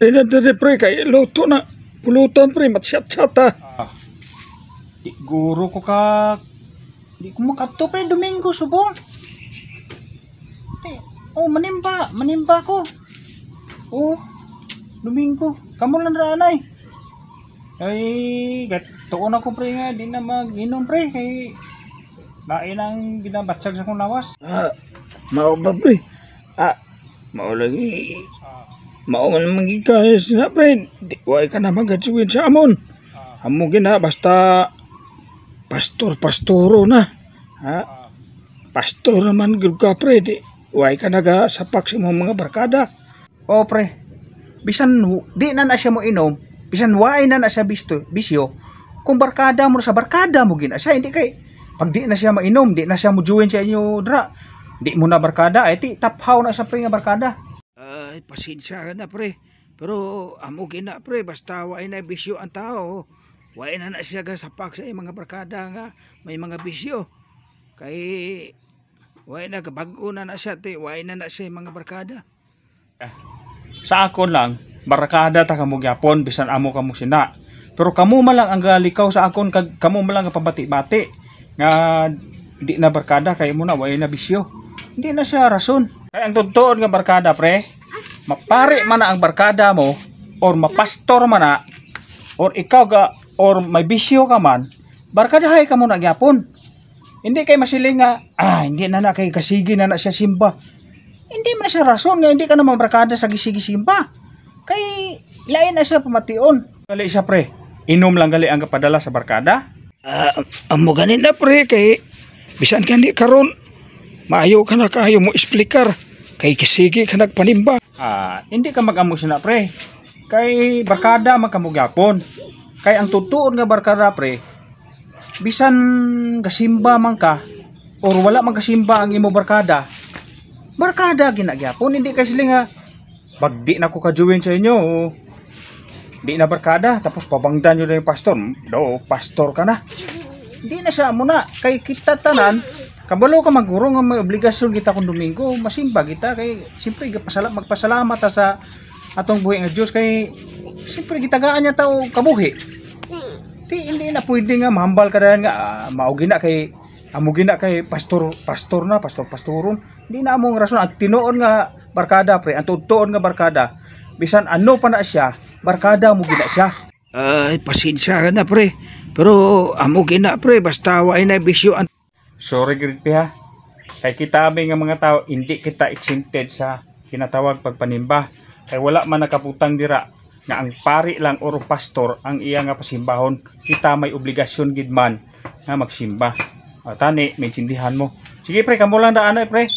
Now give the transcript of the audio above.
Dila dali pre, kay luto na. Pulutan pre, matsyat-syat Ah, guru ko ka... Di ko makapto pre, Domingo, subo. subong. Oh, manimba, manimba ko. Oh, Domingo, kamo lang ra anay. Ay, gato na ko pre nga, di na mag-inom pre, kay... Lain ang ginabatsag sa kong lawas. Ah, mao ba pre? Ah, mao lagi. Ah mauman magika sinapen di wai ka na magatsuin sa amon amo ah. gina basta ah. pastor pastoro na ha pastor man gud ka pre di wai ka naga sapak sa imong mga barkada o oh, pre bisan di na na siya mo inom bisan wai na na siya bisto bisyo kung barkada mo sa barkada mo gina siya hindi kay pag di na siya mainom di na siya mo juin sa inyo dra di mo na barkada ay eh, ti taphaw na sa pre nga barkada ay, pasensya na pre. Pero amo gina pre, basta waay na bisyo ang tao. Waay na na siya gasapak sa mga barkada nga may mga bisyo. Kay waay na kabago na na siya, te. waay na na siya mga barkada. Eh, sa ako lang, barkada ta kamo gyapon bisan amo kamo sina. Pero kamo malang ang galikaw sa akon kag kamo malang ang pabati-bati nga di na barkada kay mo na waay na bisyo. Hindi na siya rason. kay ang totoo nga barkada pre, mapari mana ang barkada mo or mapastor mana or ikaw ga or may bisyo ka man barkadahay ka mo na gyapon hindi kay masiling nga ah hindi na na kay kasigi na na siya simba hindi man siya rason nga hindi ka na barkada sa gisigi simba kay lain na siya pamation gali siya pre inom lang gali ang kapadala sa barkada uh, amo ganin na pre kay bisan ka ni karon maayo ka na kaayo mo explicar Kay kisigi ka nagpanimba. Ah, hindi ka mag-emotion na pre. Kay barkada magkamugyapon. Kay ang tutuon nga barkada pre, bisan gasimba man ka, or wala man kasimba ang imo barkada, barkada ginagyapon. Hindi ka sila nga, bagdi na ko kajuwin sa inyo, oh di na barkada tapos pabangdan nyo na yung pastor do pastor ka na di na siya muna kay kita tanan kabalo ka maguro nga may obligasyon kita kung Domingo masimba kita kay siyempre pasala, magpasalamat sa atong buhi nga Dios kay siyempre gitagaan niya tao kabuhi Di, hindi na pwede nga mahambal ka dahil nga uh, maugi na kay amo gina kay pastor pastor na pastor pastoron hindi na among rason ang tinuon nga barkada pre ang tutuon nga barkada bisan ano pa na siya barkada mo gina siya ay uh, pasensya na pre pero amo gina pre basta wa na bisyo ang Sorry grid ha. Kay kita may nga mga tao hindi kita exempted sa kinatawag pagpanimba. Kay wala man nakaputang dira na ang pari lang or pastor ang iya nga pasimbahon kita may obligasyon gid man nga magsimba. Ah, tani, maintindihan mo. Sige pre, kamo lang daan eh, pre.